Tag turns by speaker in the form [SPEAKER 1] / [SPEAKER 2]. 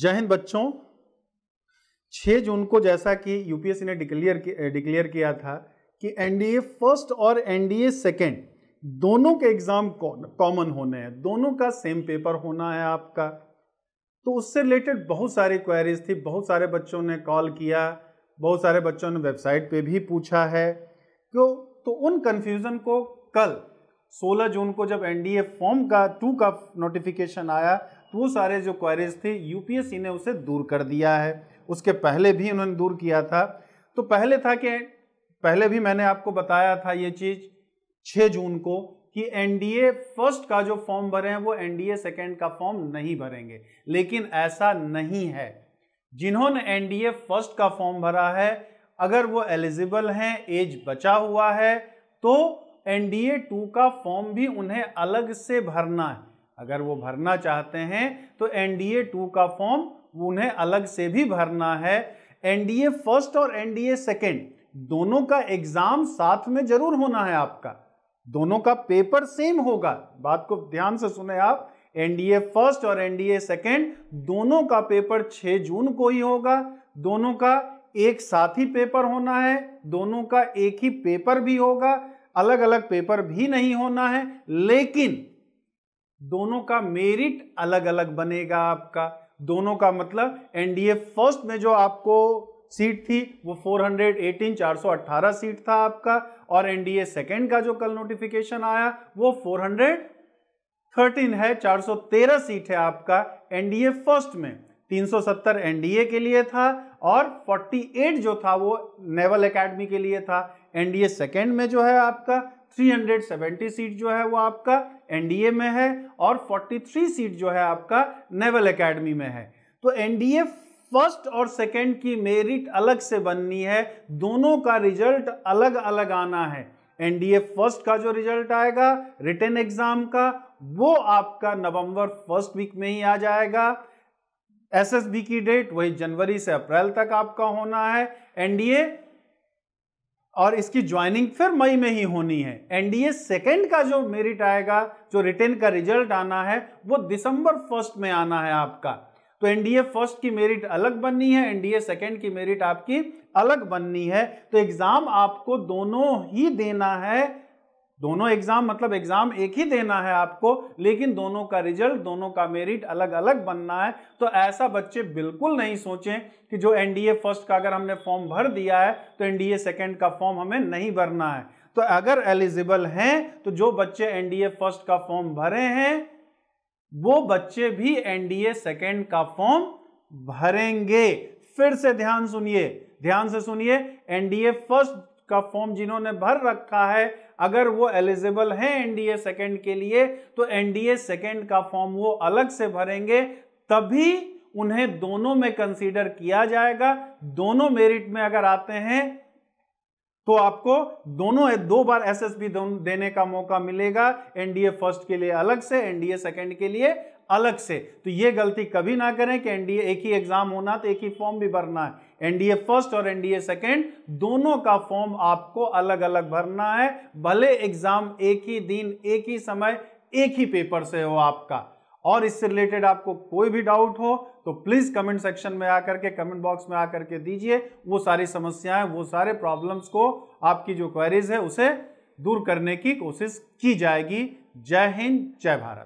[SPEAKER 1] जय हिंद बच्चों 6 जून को जैसा कि यूपीएससी ने डिक्लेयर डिक्लेयर किया था कि एनडीए फर्स्ट और एनडीए सेकेंड दोनों के एग्जाम कॉमन होने हैं दोनों का सेम पेपर होना है आपका तो उससे रिलेटेड बहुत सारी क्वेरीज थी बहुत सारे बच्चों ने कॉल किया बहुत सारे बच्चों ने वेबसाइट पे भी पूछा है क्यों तो उन कन्फ्यूज़न को कल 16 जून को जब एनडीए फॉर्म का टू का नोटिफिकेशन आया वो सारे जो क्वारीज थे यूपीएससी ने उसे दूर कर दिया है उसके पहले भी उन्होंने दूर किया था तो पहले था कि पहले भी मैंने आपको बताया था ये चीज़ 6 जून को कि एनडीए फर्स्ट का जो फॉर्म भरे हैं वो एनडीए सेकेंड का फॉर्म नहीं भरेंगे लेकिन ऐसा नहीं है जिन्होंने एनडीए फर्स्ट का फॉर्म भरा है अगर वो एलिजिबल हैं एज बचा हुआ है तो एनडीए टू का फॉर्म भी उन्हें अलग से भरना है अगर वो भरना चाहते हैं तो एनडीए टू का फॉर्म उन्हें अलग से भी भरना है एनडीए फर्स्ट और एनडीए सेकेंड दोनों का एग्जाम साथ में जरूर होना है आपका दोनों का पेपर सेम होगा बात को ध्यान से सुने आप एनडीए फर्स्ट और एनडीए सेकेंड दोनों का पेपर 6 जून को ही होगा दोनों का एक साथ ही पेपर होना है दोनों का एक ही पेपर भी होगा अलग अलग पेपर भी नहीं होना है लेकिन दोनों का मेरिट अलग अलग बनेगा आपका दोनों का मतलब एनडीए फर्स्ट में जो आपको सीट थी वो 418 418 सीट था आपका और एनडीए सेकंड का जो कल नोटिफिकेशन आया वो 413 है 413 सीट है आपका एनडीए फर्स्ट में 370 एनडीए के लिए था और 48 जो था वो नेवल एकेडमी के लिए था एनडीए सेकंड में जो है आपका 370 सीट जो है वो आपका एनडीए में है और 43 सीट जो है आपका नेवल एकेडमी में है तो एनडीए फर्स्ट और सेकंड की मेरिट अलग से बननी है दोनों का रिजल्ट अलग अलग आना है एनडीए फर्स्ट का जो रिजल्ट आएगा रिटर्न एग्जाम का वो आपका नवंबर फर्स्ट वीक में ही आ जाएगा एसएसबी की डेट वही जनवरी से अप्रैल तक आपका होना है एनडीए और इसकी ज्वाइनिंग फिर मई में ही होनी है एनडीए सेकेंड का जो मेरिट आएगा जो रिटर्न का रिजल्ट आना है वो दिसंबर फर्स्ट में आना है आपका तो एनडीए फर्स्ट की मेरिट अलग बननी है एनडीए सेकेंड की मेरिट आपकी अलग बननी है तो एग्जाम आपको दोनों ही देना है दोनों एग्जाम मतलब एग्जाम एक ही देना है आपको लेकिन दोनों का रिजल्ट दोनों का मेरिट अलग अलग बनना है तो ऐसा बच्चे बिल्कुल नहीं सोचें कि जो एनडीए फर्स्ट का अगर हमने फॉर्म भर दिया है तो एनडीए सेकंड का फॉर्म हमें नहीं भरना है तो अगर एलिजिबल हैं तो जो बच्चे एनडीए फर्स्ट का फॉर्म भरे हैं वो बच्चे भी एनडीए सेकेंड का फॉर्म भरेंगे फिर से ध्यान सुनिए ध्यान से सुनिए एनडीए फर्स्ट का फॉर्म जिन्होंने भर रखा है अगर वो एलिजिबल हैं एनडीए सेकंड के लिए तो एनडीए सेकंड का फॉर्म वो अलग से भरेंगे तभी उन्हें दोनों में कंसीडर किया जाएगा दोनों मेरिट में अगर आते हैं तो आपको दोनों दो बार एसएसबी देने का मौका मिलेगा एनडीए फर्स्ट के लिए अलग से एनडीए सेकंड के लिए अलग से तो ये गलती कभी ना करें कि एनडीए एक ही एग्जाम होना तो एक ही फॉर्म भी भरना है एनडीए फर्स्ट और एनडीए सेकंड दोनों का फॉर्म आपको अलग अलग भरना है भले एग्जाम एक ही दिन एक ही समय एक ही पेपर से हो आपका और इससे रिलेटेड आपको कोई भी डाउट हो तो प्लीज कमेंट सेक्शन में आकर के कमेंट बॉक्स में आकर के दीजिए वो सारी समस्याएं वो सारे प्रॉब्लम्स को आपकी जो क्वेरीज है उसे दूर करने की कोशिश की जाएगी जय हिंद जय भारत